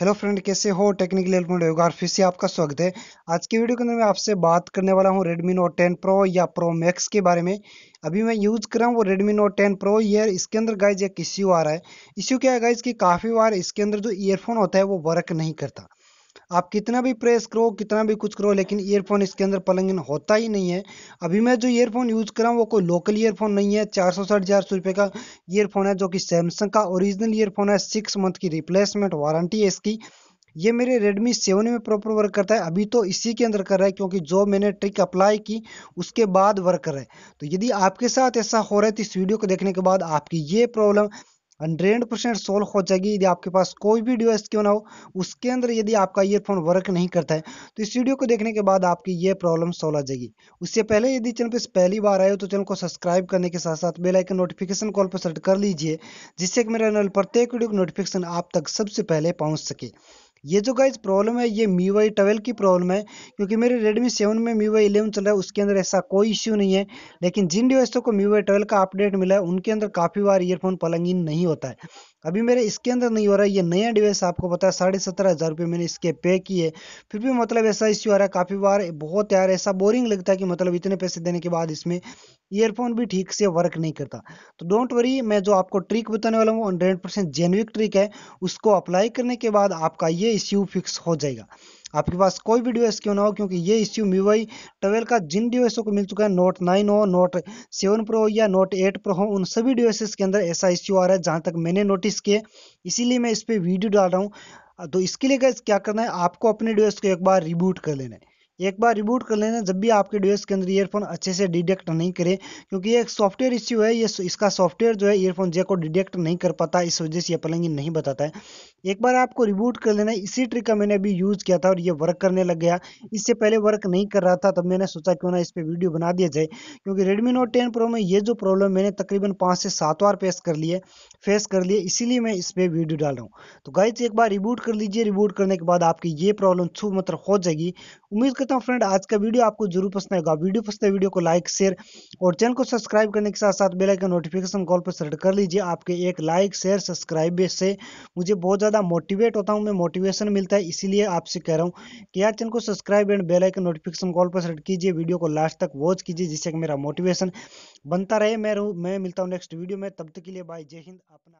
hello friend कैसे हो technical हेल्पमेंट फिर से आपका स्वागत है आज के वीडियो के अंदर मैं आपसे बात करने वाला हूँ रेडमी नोट टेन प्रो या प्रो मैक्स के बारे में अभी मैं यूज़ कर रहा हूँ वो रेडमी नोट टेन प्रो ईयर इसके अंदर गाइज एक इश्यू आ रहा है इश्यू क्या है गाइज कि काफ़ी बार इसके अंदर जो ईयरफोन होता है वो वर्क नहीं करता आप कितना भी प्रेस करो कितना भी कुछ करो लेकिन ईयरफोन इसके अंदर प्लग इन होता ही नहीं है अभी मैं जो ईयरफोन यूज़ कर रहा हूँ वो कोई लोकल ईयरफोन नहीं है चार सौ साठ हज़ार रुपये का ईयरफोन है जो कि सैमसंग का ओरिजिनल ईयरफोन है सिक्स मंथ की रिप्लेसमेंट वारंटी है इसकी ये मेरे Redmi 7 में प्रॉपर वर्क करता है अभी तो इसी के अंदर कर रहा है क्योंकि जो मैंने ट्रिक अप्लाई की उसके बाद वर्क कर रहा है तो यदि आपके साथ ऐसा हो रहा है तो इस वीडियो को देखने के बाद आपकी ये प्रॉब्लम हंड्रेड परसेंट सोल्व हो जाएगी यदि आपके पास कोई भी डिवाइस क्यों ना हो उसके अंदर यदि आपका ईयरफोन वर्क नहीं करता है तो इस वीडियो को देखने के बाद आपकी ये प्रॉब्लम सोल्व आ जाएगी उससे पहले यदि चैनल पर पहली बार आए हो तो चैनल को सब्सक्राइब करने के साथ साथ बेलाइकन नोटिफिकेशन कॉल पर सेट कर लीजिए जिससे कि मेरे प्रत्येक वीडियो की नोटिफिकेशन आप तक सबसे पहले पहुँच सके ये जो गाइज प्रॉब्लम है ये मी वाई ट्वेल्व की प्रॉब्लम है क्योंकि मेरे रेडमी सेवन में मी वाई इलेवन चल रहा है उसके अंदर ऐसा कोई इश्यू नहीं है लेकिन जिन डिवाइसों को मी वाई ट्वेल्व का अपडेट मिला है उनके अंदर काफ़ी बार ईयरफोन प्लग इन नहीं होता है अभी मेरे इसके अंदर नहीं हो रहा है ये नया डिवाइस आपको पता है साढ़े सत्रह हज़ार रुपये मैंने इसके पे किए फिर भी मतलब ऐसा इश्यू आ रहा है काफ़ी बार बहुत यार ऐसा बोरिंग लगता है कि मतलब इतने पैसे देने के बाद इसमें ईयरफोन भी ठीक से वर्क नहीं करता तो डोंट वरी मैं जो आपको ट्रिक बताने वाला हूँ हंड्रेड परसेंट जेनविक ट्रिक है उसको अप्लाई करने के बाद आपका ये इश्यू फिक्स हो जाएगा आपके पास कोई भी डिवाइस क्यों ना हो क्योंकि ये इश्यू मीवाई वाई ट्वेल्व का जिन डिवाइसों को मिल चुका है नोट नाइन हो नोट सेवन प्रो या नोट एट प्रो हो उन सभी डिवाइसेस के अंदर ऐसा इश्यू आ रहा है जहां तक मैंने नोटिस किए इसीलिए मैं इस पर वीडियो डाल रहा हूँ तो इसके लिए क्या करना है आपको अपने डिवाइस को एक बार रिबूट कर लेना है एक बार रिबूट कर लेना जब भी आपके डिवाइस के अंदर ईयरफोन अच्छे से डिटेक्ट नहीं करे क्योंकि ये सॉफ्टवेयर इश्यू है ये इसका सॉफ्टवेयर जो है ईयरफोन जे को डिटेक्ट नहीं कर पाता इस वजह से ये पलंगी नहीं बताता है एक बार आपको रिबूट कर लेना इसी ट्रिक का मैंने अभी यूज़ किया था और ये वर्क करने लग गया इससे पहले वर्क नहीं कर रहा था तब मैंने सोचा क्यों ना इस पर वीडियो बना दिया जाए क्योंकि रेडमी नोट टेन प्रो में ये जो प्रॉब्लम मैंने तकरीबन पाँच से सात बार फेस कर लिए फेस कर लिए इसीलिए मैं इस पर वीडियो डाल रहा हूँ तो गाइज एक बार रिबूट कर लीजिए रिबूट करने के बाद आपकी ये प्रॉब्लम छू मतलब हो जाएगी उम्मीद कर करता हूँ फ्रेंड आज का वीडियो आपको जरूर पसंद आएगा वीडियो पसंद है वीडियो को लाइक शेयर और चैनल को सब्सक्राइब करने के साथ साथ बेल आइकन नोटिफिकेशन कॉल पर सेलेक्ट कर लीजिए आपके एक लाइक शेयर सब्सक्राइब से मुझे बहुत ज़्यादा मोटिवेट होता हूँ मैं मोटिवेशन मिलता है इसीलिए आपसे कह रहा हूँ कि यार चैनल को subscribe and bell icon notification all पर सेलेक्ट कीजिए वीडियो को लास्ट तक वॉच कीजिए जिससे मेरा मोटिवेशन बनता रहे मैं मैं मिलता हूँ नेक्स्ट वीडियो में तब तक के लिए बाय जय हिंद अपना